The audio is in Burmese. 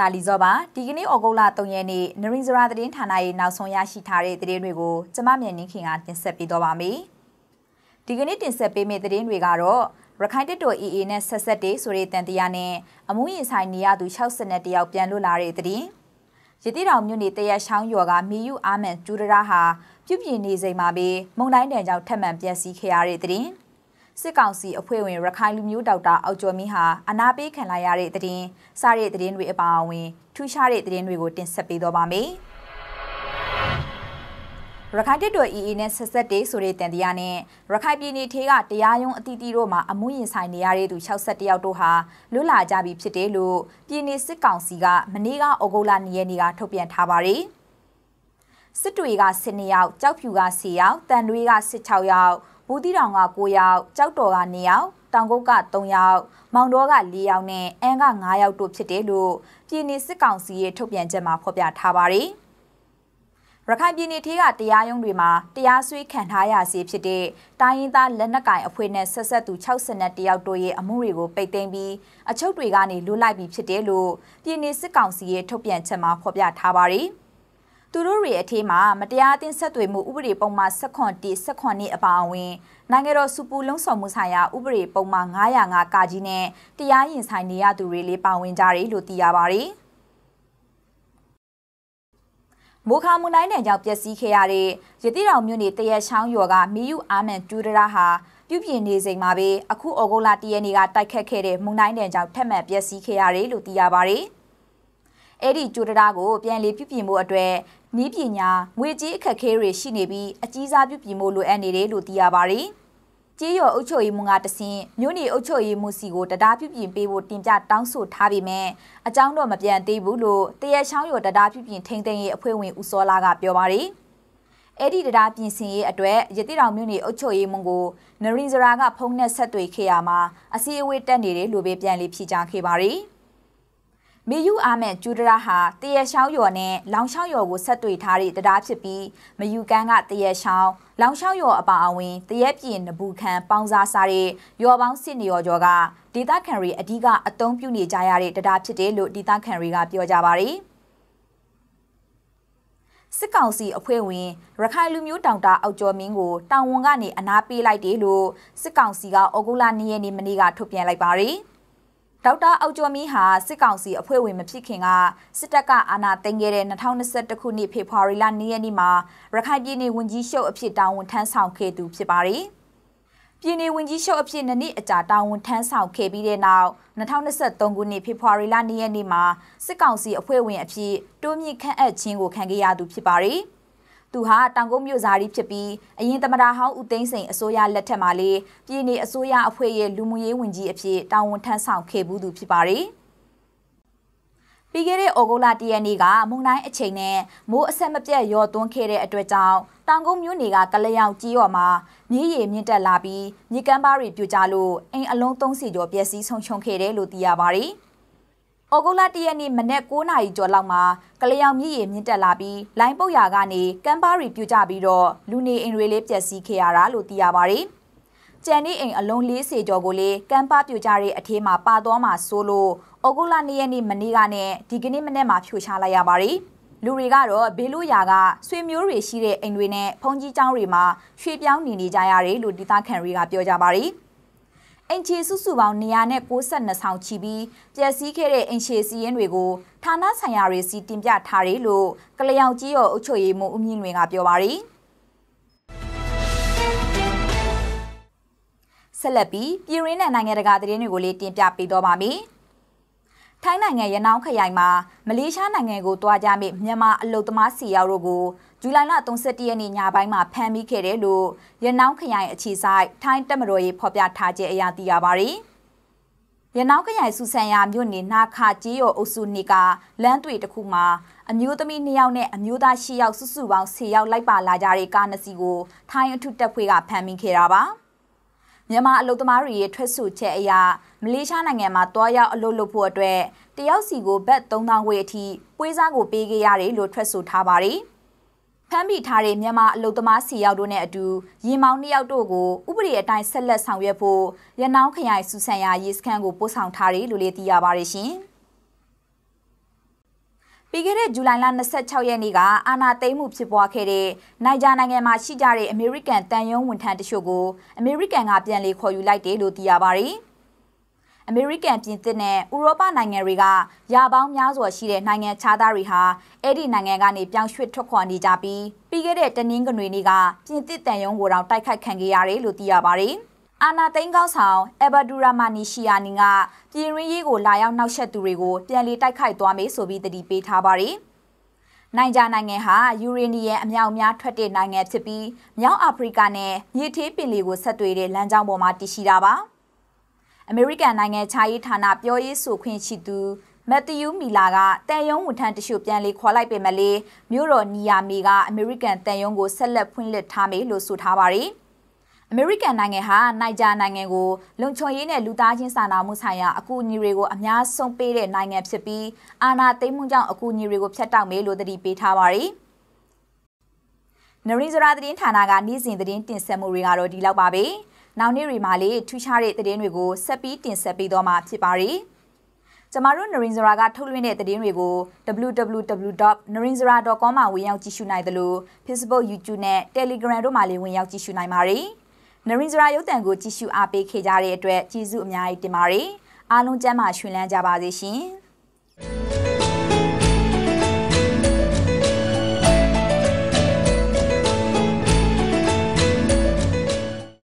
ဒါလီဇောပါဒီကနေ့ဩဂုတ်လ3ရက်နေ့နရင်းစရာသတင်းဌာနရဲ့နောက်ဆုံးရရှိထားတဲ့သတင်းတွေကိုကျမမြန်နင်းခင်ကတင်ဆက်ပေးတော့ပါမယ်။ဒီကနေ့တင်ဆက်ပေးမယ့်သတင်းတွေကတော့ရခိုင်တပ်တော် AA နဲ့ဆက်ဆက်တေးဆိုတဲ့တန်တရားနဲ့အမှုရင်ဆိုင်နေရသူ61တယောက်ပြန်လွတ်လာတဲ့သတင်းရတိတော်မြို့နယ်တရက်ရှောင်းရွာကမီယူအာမန်ကျူဒရာဟာပြုပြင်နေချိန်မှာပဲမုံတိုင်းတန်ကြောင့်ထပ်မံပြက်စီးခဲ့ရတဲ့သတင်း။စစ်ကောင်စီအဖွဲ့ဝင်ရခိုင်လူမျိုးဒေါက်တာအောက်ကျော်မင်းဟာအနာပေးခံလာရတဲ့တဲ့တင်စားတဲ့တဲ့တင်တွေအပါအဝင်ထူးခြားတဲ့တဲ့တင်တွေကိုတင်ဆက်ပေးတော့ပါမယ်။ရခိုင်တပ်တော် EA နဲ့ဆက်ဆက်တေးဆိုတဲ့တန်တရားနဲ့ရခိုင်ပြည်နယ်ထေးကတရားရုံးအသီးသီးတို့မှာအမှုရင်ဆိုင်နေရတဲ့သူ61ယောက်တို့ဟာလွတ်လာကြပြီဖြစ်တယ်လို့ပြည်နယ်စစ်ကောင်စီကမနေ့ကဩဂုတ်လ2ရက်နေ့ကထုတ်ပြန်ထားပါတယ်။စစ်တွေက10ယောက်၊ကြောက်ဖြူက10ယောက်၊တန်တွေးက16ယောက်ဘူးတီတောင်က9ယောက်ကြောက်တော်က2ယောက်တောင်ကုတ်က3ယောက်မောင်တော်က4ယောက်နဲ့အန်းက9ယောက်တို့ဖြစ်တယ်လို့ပြည်နေစစ်ကောင်စီရဲ့ထုတ်ပြန်ချက်မှာဖော်ပြထားပါတယ်ရခိုင်ပြည်နယ်ထေးကတရားရုံးတွေမှာတရားစွဲခံထားရစေဖြစ်တဲ့တိုင်းရင်းသားလက်နက်ကင်အဖွဲ့နဲ့ဆက်ဆက်သူ61ယောက်တို့ရဲ့အမှုတွေကိုပိတ်သိမ်းပြီးအချုပ်တွေကနေလွတ်လိုက်ပြီဖြစ်တယ်လို့ပြည်နယ်စစ်ကောင်စီရဲ့ထုတ်ပြန်ချက်မှာဖော်ပြထားပါတယ်။သူတို့တွေအထက်မှာမတရားအသင်းဆက်သွယ်မှုဥပဒေပုံမှန်16တိ16နှစ်အပါအဝင်နိုင်ငံတော်စုပူလုံးဆောင်မှုဆိုင်ရာဥပဒေပုံမှန်905ကကြီးနဲ့တရားရင်ဆိုင်နေရသူတွေလေးပါဝင်ကြတယ်လို့သိရပါတယ်။မိုခါမုန်တိုင်းနယ်ကြောင့်ပျက်စီးခဲ့ရတဲ့ရတိတော်မြို့နယ်တရက်ချောင်းရွာက မီယူအာမန်တူဒရာဟာပြုပြင်နေချိန်မှာပဲအခုဩဂုတ်လ1ရက်နေ့ကတိုက်ခတ်ခဲ့တဲ့မုန်တိုင်းနယ်ကြောင့်ထပ်မံပျက်စီးခဲ့ရတယ်လို့သိရပါတယ်။အဲ့ဒီကြိုတရာကိုပြန်လေပြုပြင်မှုအတွက်နည်းပညာငွေကြေးအခက်အခဲတွေရှိနေပြီးအကြီးစားပြုပြင်ဖို့လိုအပ်နေတယ်လို့သိရပါတယ်။ကြေးရော်အုပ်ချုပ်ရေးမှူးကတဆင့်မြို့နယ်အုပ်ချုပ်ရေးမှူးစီကိုတရားပြုပြင်ပေးဖို့တင်ပြတောင်းဆိုထားပေမဲ့အကြောင်းတော့မပြန်သေးဘူးလို့တရချောင်းရော်တရားပြုပြင်ထိန်းသိမ်းရေးအဖွဲ့ဝင်ဦးစောလာကပြောပါတယ်။အဲ့ဒီတရားပြင်ဆင်ရေးအတွက်ရတိတောင်မြို့နယ်အုပ်ချုပ်ရေးမှူးကိုနရင်ဇရာကဖုန်းနဲ့ဆက်သွယ်ခဲ့ရမှာအစည်းအဝေးတက်နေတယ်လို့ပဲပြန်လည်ဖြေကြားခဲ့ပါတယ်။မေယူအာမန်ကျူဒရာဟာတရရှောင်းရော်နဲ့လောင်ရှောင်းရော်ကိုဆက်တွေ့ထားတဲ့တရားဖြစ်ပြီးမယူကန်းကတရရှောင်းလောင်ရှောင်းရော်အပါအဝင်တရက်ပြင်းနဘူးခန်ပေါင်းစားစားတဲ့ရော်ပေါင်းစစ်နေရော်ကျော်ကဒေတာခန်ရီအဓိကအသုံးပြုနေကြရတဲ့တရားဖြစ်တယ်လို့ဒေတာခန်ရီကပြောကြပါတယ်စစ်ကောင်စီအဖွဲ့ဝင်ရခိုင်လူမျိုးတောင်တာအောက်ကျော်မင်းကိုတောင်ဝန်ကနေအနာပေးလိုက်တယ်လို့စစ်ကောင်စီကဩဂုတ်လ၂ရက်နေ့မနေ့ကထုတ်ပြန်လိုက်ပါတယ်။ဒေါက်တာအောက်ကျော်မီးဟာစစ်ကောင်စီအဖွဲ့ဝင်မဖြစ်ခင်ကစစ်တပ်ကအာဏာသိမ်းခဲ့တဲ့2021ခုနှစ်ဖေဖော်ဝါရီလနေ့ရက်နေ့မှာရခိုင်ပြည်နယ်ဝန်ကြီးချုပ်အဖြစ်တာဝန်ထမ်းဆောင်ခဲ့သူဖြစ်ပါတယ်။ပြည်နယ်ဝန်ကြီးချုပ်အဖြစ်နှစ်နှစ်အကြာတာဝန်ထမ်းဆောင်ခဲ့ပြီးတဲ့နောက်2023ခုနှစ်ဖေဖော်ဝါရီလနေ့ရက်နေ့မှာစစ်ကောင်စီအဖွဲ့ဝင်အဖြစ်တိုးမြင့်ခန့်အပ်ခြင်းကိုခံခဲ့ရသူဖြစ်ပါတယ်။သူဟာတောင်ကုန်းမြို့သားကြီးဖြစ်ပြီးအရင်သမ္မတဟောင်းဦးသိန်းစိန်အစိုးရလက်ထက်မှာလေပြည်내အစိုးရအဖွဲ့ရဲ့လူမှုရေးဝန်ကြီးအဖြစ်တာဝန်ထမ်းဆောင်ခဲ့ဘူးသူဖြစ်ပါတယ်။ပြီးခဲ့တဲ့ဩဂုတ်လတရက်နေ့ကမုန်တိုင်းအချိန်နဲ့မိုးအဆက်မပြတ်ရော်သွန်းခဲ့တဲ့အတွက်ကြောင့်တောင်ကုန်းမြို့နယ်ကကလျောင်ကြီးရော်မှာမြေရေမြင့်တက်လာပြီးမြေကမ်းပါးတွေပြိုကျလို့အိမ်အလုံး30ကျော်ပျက်စီးဆုံးရှုံးခဲ့တယ်လို့သိရပါတယ်။။ဩဂုတ်လ၁ရက်နေ့မနက်9:00နာရီကျော်လောက်မှာကလျောင်မြစ်ရေမြင့်တက်လာပြီးလိုင်းပုတ်ရာကနေကမ်းပါးတွေပြိုကျပြီးတော့လူနေအိမ်တွေလေးပျက်စီးခဲ့ရတာလို့သိရပါတယ်။ကျန်နေအိမ်အလုံး40ကျော်ကိုလေကမ်းပါးပြိုကျတဲ့အထင်းမှာပါသွားမှာဆိုလို့ဩဂုတ်လ၂ရက်နေ့မနေ့ကနဲ့ဒီကနေ့မနက်မှာဖြိုချလိုက်ရပါတယ်။လူတွေကတော့ဘေးလူရာကဆွေမျိုးတွေရှိတဲ့အိမ်တွေနဲ့ဖုန်ကြီးကျောင်းတွေမှာရွှေ့ပြောင်းနေနေကြရတယ်လို့ဒေသခံတွေကပြောကြပါတယ်။အင်ချေစုစုပေါင်း192ဆောင်ချီပြီးပျက်စီးခဲ့တဲ့အင်ချေစီးရင်တွေကိုဌာနဆိုင်ရာတွေစီတင်ပြထားတယ်လို့ကလျောင်ကြီးရောအုပ်ချုပ်ရေးမှူးဦးမြင့်လွင်ကပြောပါရီဆက်လက်ပြီးပြည်ရင်းနဲ့နိုင်ငံတကာသတင်းတွေကိုလည်းတင်ပြပေးတော့ပါမယ်ထိုင်းနိုင်ငံရနောင်းခရိုင်မှာမလေးရှားနိုင်ငံကိုတွားကြမိမြန်မာအလုတ်သမားစီရောက်တို့ကိုဇူလိုင်လ31ရက်နေ့ညပိုင်းမှာဖမ်းမိခဲ့တယ်လို့ရနောင်းခရိုင်အခြေဆိုင်ထိုင်းတပ်မတော်ရေးဖော်ပြထားခြင်းအရာသိရပါတယ်။ရနောင်းခရိုင်စုဆန်ယာမြို့နယ်နာခကြီးရော်အုပ်စုနေကလမ်းတွေတစ်ခုမှာအမျိုးသမီး၂ယောက်နဲ့အမျိုးသား၈ယောက်စုစုပေါင်း၁၀ယောက်လိုက်ပါလာကြတဲ့ကားနှစ်စီးကိုထိုင်းအထုတပ်ဖွဲ့ကဖမ်းမိခဲ့တာပါ။မြန်မာအလုံသမားတွေရဲ့ထွက်ဆိုချက်အရမလေးရှားနိုင်ငံမှာတွားရောက်အလုပ်လုပ်ဖို့အတွက်တယောက်စီကိုဘတ်3000ဝေအထိပွေးစားကိုပေးခဲ့ရတယ်လို့ထွက်ဆိုထားပါတယ်။ဖမ်းမိထားတဲ့မြန်မာအလုံသမားစီယောက်တို့နဲ့အတူရင်မောင်းနှစ်ယောက်တို့ကိုဥပဒေအတိုင်းဆက်လက်ဆောင်ရွက်ဖို့ရနောင်းခရိုင်စူဆန်ယာရေးစခန်းကိုပို့ဆောင်ထားတယ်လို့လည်းသိရပါတယ်ရှင်။ပြီးခဲ့တဲ့ဇူလိုင်လ26ရက်နေ့ကအာနာသိမ့်မှုဖြစ်ပွားခဲ့တဲ့နိုင်ဂျာနိုင်ငံမှာရှိကြတဲ့အမေရိကန်တန်ယုံဝန်ထမ်းတချို့ကိုအမေရိကန်ကပြန်လည်ခေါ်ယူလိုက်တယ်လို့သိရပါတယ်။အမေရိကန်ပြင်သစ်နဲ့ဥရောပနိုင်ငံတွေကရာပေါင်းများစွာရှိတဲ့နိုင်ငံခြားသားတွေဟာအဲ့ဒီနိုင်ငံကနေပြောင်းရွှေ့ထွက်ခွာနေကြပြီးပြီးခဲ့တဲ့တနင်္ဂနွေနေ့ကပြင်သစ်တန်ယုံကိုတောင်တိုက်ခိုက်ခံခဲ့ရတယ်လို့သိရပါတယ်။အာနာသိန်းကောက်ဆောင်အဘဒူရာမာနီရှီယာနီကပြည်ရင်းရေးကိုလာရောက်နှောက်ယှက်သူတွေကိုပြန်လည်တိုက်ခိုက်သွားမယ်ဆိုပြီးတတိပေးထားပါတယ်။နိုင်ဂျာနိုင်ငံဟာယူရေနီယံအမြောက်များထွက်တဲ့နိုင်ငံဖြစ်ပြီးမြောက်အာဖရိကနဲ့မြေထေးပင်လယ်ကိုဆက်သွယ်တဲ့လမ်းကြောင်းပေါ်မှာတည်ရှိတာပါ။အမေရိကန်နိုင်ငံခြားရေးဌာနပြောရေးဆိုခွင့်ရှိသူမက်သယူးမီလာကတန်ယုံဝန်ထမ်းတချို့ပြန်လေခေါ်လိုက်ပေမဲ့လေမြို့တော်နီယာမီကအမေရိကန်တန်ယုံကိုဆက်လက်ဖွင့်လှစ်ထားမယ်လို့ဆိုထားပါတယ်အမေရိကန်နိုင်ငံဟာနိုင်ဂျာနိုင်ငံကိုလုံခြုံရေးနဲ့လူသားချင်းစာနာမှုဆိုင်ရာအကူအညီတွေကိုအများဆုံးပေးတဲ့နိုင်ငံဖြစ်ပြီးအာဏာသိမ်းမှုကြောင့်အကူအညီတွေကိုဖျက်တောက်မယ်လို့သတိပေးထားပါတယ်။နရင်းစရာသတင်းဌာနကနေ့စဉ်သတင်းတင်ဆက်မှုတွေကတော့ဒီလောက်ပါပဲ။နောက်နေ့တွေမှာလည်းထူးခြားတဲ့သတင်းတွေကိုဆက်ပြီးတင်ဆက်ပေးတော့မှာဖြစ်ပါတယ်။ကျမတို့ Narinzara ကထုတ်လွှင့်တဲ့သတင်းတွေကို www.narinzara.com မှာဝင်ရောက်ကြည့်ရှုနိုင်သလို Facebook, YouTube နဲ့ Telegram တို့မှာလည်းဝင်ရောက်ကြည့်ရှုနိုင်ပါတယ်။ Narinzara ရုပ်သံကိုကြည့်ရှုအားပေးခဲ့ကြတဲ့အတွက်ကျေးဇူးအများကြီးတင်ပါတယ်။အားလုံးကျန်းမာရွှင်လန်းကြပါစေရှင်။